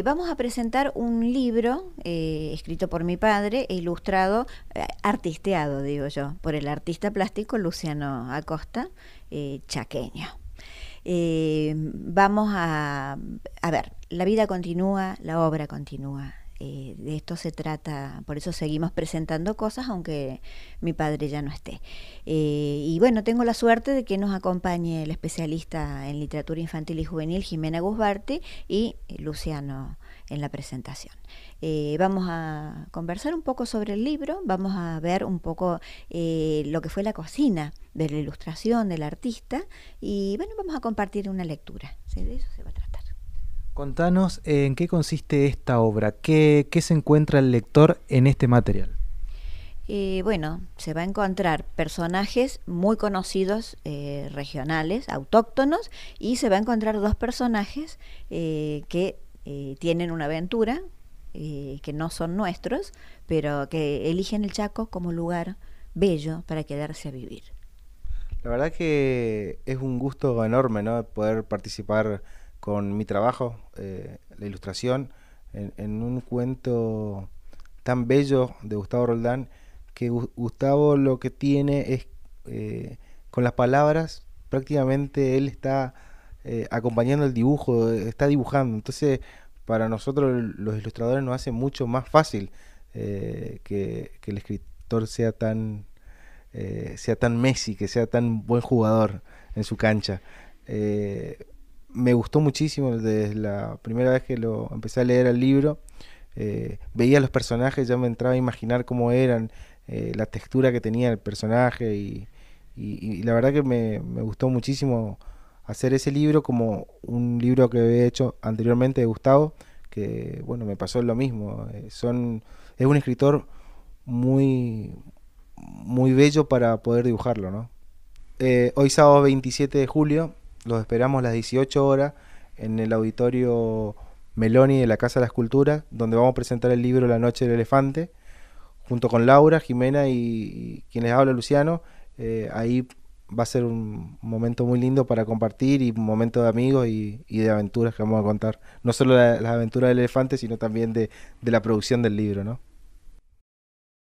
Eh, vamos a presentar un libro eh, escrito por mi padre, e ilustrado, eh, artisteado, digo yo, por el artista plástico Luciano Acosta, chaqueño. vamos a, a ver, la vida continúa, la obra continúa, eh, de esto se trata, por eso seguimos presentando cosas, aunque mi padre ya no esté. Eh, y bueno, tengo la suerte de que nos acompañe el especialista en literatura infantil y juvenil, Jimena Guzbarti, y Luciano en la presentación. Eh, vamos a conversar un poco sobre el libro, vamos a ver un poco lo que fue la cocina de la ilustración del artista y bueno, vamos a compartir una lectura. De eso se va a Contanos en qué consiste esta obra, qué, qué se encuentra el lector en este material. Eh, bueno, se va a encontrar personajes muy conocidos eh, regionales, autóctonos, y se va a encontrar dos personajes eh, que tienen una aventura, que no son nuestros, pero que eligen el Chaco como lugar bello para quedarse a vivir. La verdad que es un gusto enorme ¿no? poder participar con mi trabajo, eh, la ilustración, en, un cuento tan bello de Gustavo Roldán, que Gustavo lo que tiene es, eh, con las palabras, prácticamente él está eh, acompañando el dibujo, está dibujando. Entonces, para nosotros los ilustradores nos hace mucho más fácil que, el escritor sea tan, sea tan Messi, que sea tan buen jugador en su cancha me gustó muchísimo desde la primera vez que lo empecé a leer el libro. Eh, veía los personajes, ya me entraba a imaginar cómo eran, eh, la textura que tenía el personaje y, la verdad que me, me, gustó muchísimo hacer ese libro como un libro que había hecho anteriormente de Gustavo, que bueno, me pasó lo mismo. Eh, son, es un escritor muy, muy bello para poder dibujarlo, ¿no? hoy sábado 27 de julio los esperamos las 18 horas en el auditorio Meloni de la Casa de la Escultura, donde vamos a presentar el libro La Noche del Elefante, junto con Laura, Jimena y, quien les habla, Luciano. Eh, ahí va a ser un momento muy lindo para compartir y un momento de amigos y, de aventuras que vamos a contar. No solo las aventuras del elefante, sino también de, de la producción del libro, ¿no?